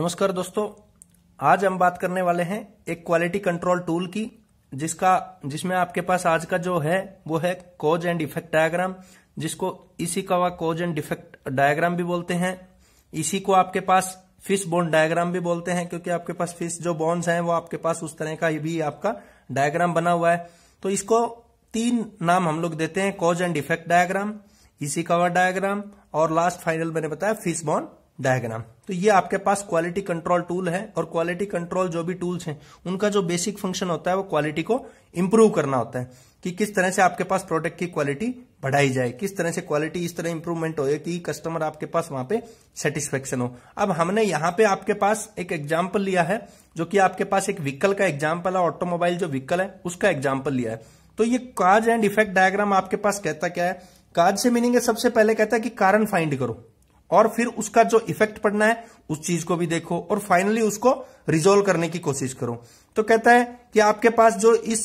नमस्कार दोस्तों आज हम बात करने वाले हैं एक क्वालिटी कंट्रोल टूल की जिसका जिसमें आपके पास आज का जो है वो है कोज एंड इफेक्ट डायग्राम जिसको इसी का कोज एंड इफेक्ट डायग्राम भी बोलते हैं इसी को आपके पास फिश बोन डायग्राम भी बोलते हैं क्योंकि आपके पास फिश जो बोन्स हैं वो आपके पास उस तरह का भी आपका डायग्राम बना हुआ है तो इसको तीन नाम हम लोग देते हैं कोज एंड इफेक्ट डायग्राम इसी का डायग्राम और लास्ट फाइनल मैंने बताया फिश बोन डायग्राम तो ये आपके पास क्वालिटी कंट्रोल टूल है और क्वालिटी कंट्रोल जो भी टूल्स हैं उनका जो बेसिक फंक्शन होता है वो क्वालिटी को इम्प्रूव करना होता है कि किस तरह से आपके पास प्रोडक्ट की क्वालिटी बढ़ाई जाए किस तरह से क्वालिटी इस तरह इंप्रूवमेंट हो कि कस्टमर आपके पास वहां पे सेटिस्फेक्शन हो अब हमने यहां पे आपके पास एक एग्जाम्पल लिया है जो कि आपके पास एक व्हीकल का एग्जाम्पल है ऑटोमोबाइल जो व्हीकल है उसका एग्जाम्पल लिया है तो ये काज एंड इफेक्ट डायग्राम आपके पास कहता क्या है काज से मीनिंग है सबसे पहले कहता है कि कारण फाइंड करो और फिर उसका जो इफेक्ट पड़ना है उस चीज को भी देखो और फाइनली उसको रिजोल्व करने की कोशिश करो तो कहता है कि आपके पास जो इस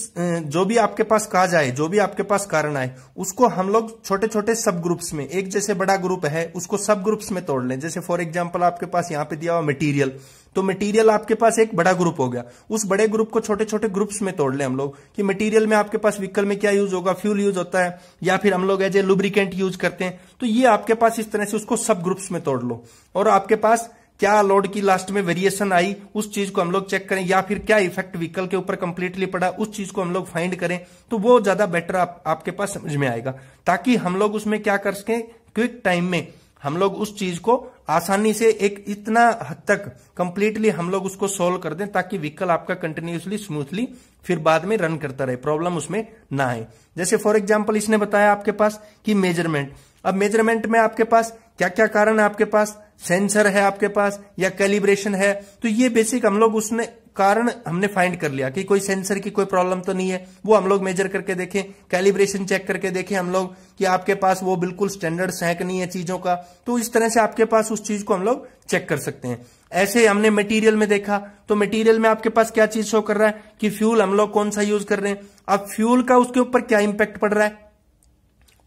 जो भी आपके पास काज आए जो भी आपके पास कारण आए उसको हम लोग छोटे छोटे सब ग्रुप्स में एक जैसे बड़ा ग्रुप है उसको सब ग्रुप्स में तोड़ लें जैसे फॉर एग्जाम्पल आपके पास यहां पे दिया हुआ मटेरियल तो मटेरियल आपके पास एक बड़ा ग्रुप हो गया उस बड़े ग्रुप को छोटे छोटे ग्रुप्स में तोड़ लें हम लोग कि मटेरियल में आपके पास व्हीकल में क्या यूज होगा फ्यूल यूज होता है या फिर हम लोग एज ए लुब्रिकेंट यूज करते हैं तो ये आपके पास इस तरह से उसको सब ग्रुप्स में तोड़ लो और आपके पास क्या लोड की लास्ट में वेरिएशन आई उस चीज को हम लोग चेक करें या फिर क्या इफेक्ट व्हीकल के ऊपर कंप्लीटली पड़ा उस चीज को हम लोग फाइंड करें तो वो ज्यादा बेटर आप, आपके पास समझ में आएगा ताकि हम लोग उसमें क्या कर सकें क्विक टाइम में हम लोग उस चीज को आसानी से एक इतना हद तक कंप्लीटली हम लोग उसको सोल्व कर दें ताकि व्हीकल आपका कंटिन्यूसली स्मूथली फिर बाद में रन करता रहे प्रॉब्लम उसमें ना आए जैसे फॉर एग्जाम्पल इसने बताया आपके पास कि मेजरमेंट अब मेजरमेंट में आपके पास क्या क्या कारण है आपके पास सेंसर है आपके पास या कैलिब्रेशन है तो ये बेसिक हम लोग उसने कारण हमने फाइंड कर लिया कि कोई सेंसर की कोई प्रॉब्लम तो नहीं है वो हम लोग मेजर करके देखें कैलिब्रेशन चेक करके देखें हम लोग कि आपके पास वो बिल्कुल स्टैंडर्ड सैंक नहीं है चीजों का तो इस तरह से आपके पास उस चीज को हम लोग चेक कर सकते हैं ऐसे हमने मटेरियल में देखा तो मटेरियल में आपके पास क्या चीज शो कर रहा है कि फ्यूल हम लोग कौन सा यूज कर रहे हैं अब फ्यूल का उसके ऊपर क्या इंपैक्ट पड़ रहा है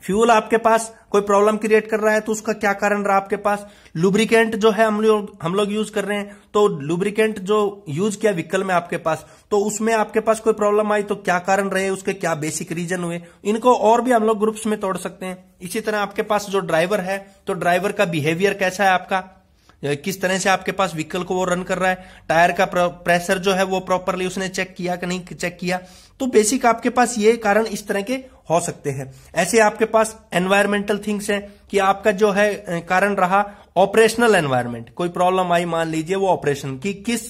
फ्यूल आपके पास कोई प्रॉब्लम क्रिएट कर रहा है तो उसका क्या कारण रहा आपके पास लुब्रिकेंट जो है हम लोग हम लोग यूज कर रहे हैं तो लुब्रिकेंट जो यूज किया व्हीकल में आपके पास तो उसमें आपके पास कोई प्रॉब्लम आई तो क्या कारण रहे उसके क्या बेसिक रीजन हुए इनको और भी हम लोग ग्रुप्स में तोड़ सकते हैं इसी तरह आपके पास जो ड्राइवर है तो ड्राइवर का बिहेवियर कैसा है आपका किस तरह से आपके पास व्हीकल को वो रन कर रहा है टायर का प्रेशर जो है वो प्रॉपरली उसने चेक किया कि नहीं चेक किया तो बेसिक आपके पास ये कारण इस तरह के हो सकते हैं ऐसे आपके पास एनवायरमेंटल थिंग्स हैं कि आपका जो है कारण रहा ऑपरेशनल एनवायरमेंट कोई प्रॉब्लम आई मान लीजिए वो ऑपरेशन की किस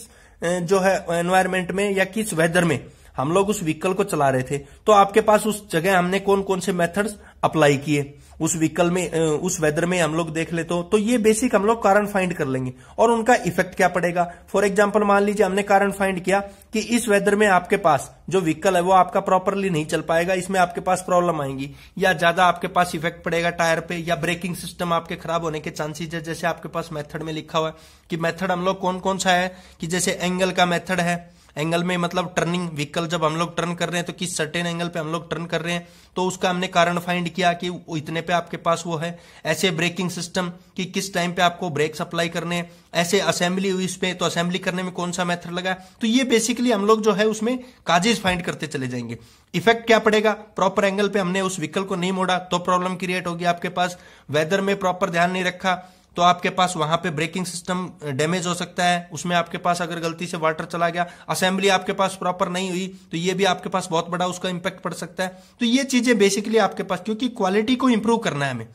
जो है एनवायरमेंट में या किस वेदर में हम लोग उस व्हीकल को चला रहे थे तो आपके पास उस जगह हमने कौन कौन से मेथड्स अप्लाई किए उस व्हीकल में उस वेदर में हम लोग देख लेते हो तो ये बेसिक हम लोग कारण फाइंड कर लेंगे और उनका इफेक्ट क्या पड़ेगा फॉर एग्जाम्पल मान लीजिए हमने कारण फाइंड किया कि इस वेदर में आपके पास जो व्हीकल है वो आपका प्रॉपरली नहीं चल पाएगा इसमें आपके पास प्रॉब्लम आएंगी या ज्यादा आपके पास इफेक्ट पड़ेगा टायर पे या ब्रेकिंग सिस्टम आपके खराब होने के चांसेज है जैसे आपके पास मेथड में लिखा हुआ है कि मेथड हम लोग कौन कौन सा है कि जैसे एंगल का मेथड है एंगल में मतलब टर्निंग व्हीकल जब हम लोग टर्न कर रहे हैं तो किस सर्टेन एंगल पे हम लोग टर्न कर रहे हैं तो उसका हमने कारण फाइंड किया कि इतने पे आपके पास वो है ऐसे ब्रेकिंग सिस्टम कि किस टाइम पे आपको ब्रेक सप्लाई करने हैं ऐसे असेंबली हुई पे तो असेंबली करने में कौन सा मेथड लगा तो ये बेसिकली हम लोग जो है उसमें काजेज फाइंड करते चले जाएंगे इफेक्ट क्या पड़ेगा प्रॉपर एंगल पे हमने उस व्हीकल को नहीं मोड़ा तो प्रॉब्लम क्रिएट होगी आपके पास वेदर में प्रॉपर ध्यान नहीं रखा तो आपके पास वहां पे ब्रेकिंग सिस्टम डैमेज हो सकता है उसमें आपके पास अगर गलती से वाटर चला गया असेंबली आपके पास प्रॉपर नहीं हुई तो ये भी आपके पास बहुत बड़ा उसका इंपैक्ट पड़ सकता है तो ये चीजें बेसिकली आपके पास क्योंकि क्वालिटी को इंप्रूव करना है हमें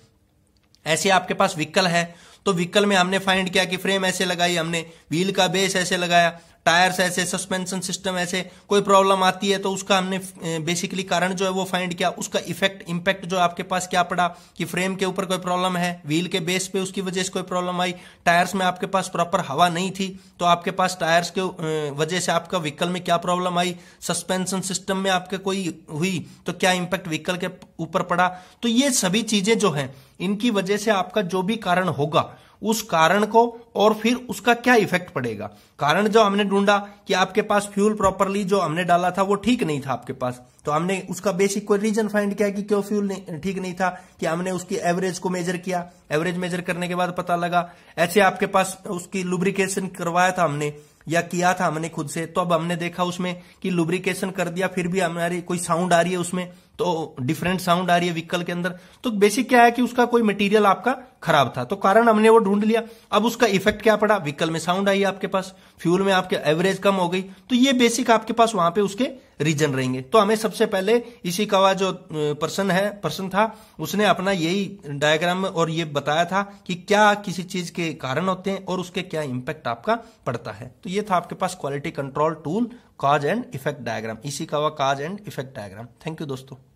ऐसे आपके पास व्हीकल है तो व्हीकल में हमने फाइंड किया कि फ्रेम ऐसे लगाई हमने व्हील का बेस ऐसे लगाया टायर्स ऐसे सस्पेंशन सिस्टम ऐसे कोई प्रॉब्लम आती है तो उसका हमने बेसिकली कारण जो है वो फाइंड किया उसका इफेक्ट इम्पैक्ट जो आपके पास क्या पड़ा कि फ्रेम के ऊपर कोई प्रॉब्लम है व्हील के बेस पे उसकी वजह से कोई प्रॉब्लम आई टायर्स में आपके पास प्रॉपर हवा नहीं थी तो आपके पास टायर्स के वजह से आपका व्हीकल में क्या प्रॉब्लम आई सस्पेंशन सिस्टम में आपके कोई हुई तो क्या इंपैक्ट व्हीकल के ऊपर पड़ा तो ये सभी चीजें जो है इनकी वजह से आपका जो भी कारण होगा उस कारण को और फिर उसका क्या इफेक्ट पड़ेगा कारण जो हमने ढूंढा कि आपके पास फ्यूल प्रॉपरली जो हमने डाला था वो ठीक नहीं था आपके पास तो हमने उसका बेसिक कोई रीजन फाइंड किया कि क्यों फ्यूल ठीक नहीं था कि हमने उसकी एवरेज को मेजर किया एवरेज मेजर करने के बाद पता लगा ऐसे आपके पास उसकी लुब्रिकेशन करवाया था हमने या किया था हमने खुद से तो अब हमने देखा उसमें कि लुब्रिकेशन कर दिया फिर भी हमारी कोई साउंड आ रही है उसमें तो डिफरेंट साउंड आ रही है व्हीकल के अंदर तो बेसिक क्या है कि उसका कोई मटेरियल आपका खराब था तो कारण हमने वो ढूंढ लिया अब उसका इफेक्ट क्या पड़ा व्हीकल में साउंड आई आपके पास फ्यूल में आपके एवरेज कम हो गई तो ये बेसिक आपके पास वहां पे उसके रीजन रहेंगे तो हमें सबसे पहले इसी का जो पर्सन है पर्सन था उसने अपना यही डायग्राम और ये बताया था कि क्या किसी चीज के कारण होते हैं और उसके क्या इंपैक्ट आपका पड़ता है तो ये था आपके पास quality control tool cause and effect diagram इसी का cause and effect diagram thank you दोस्तों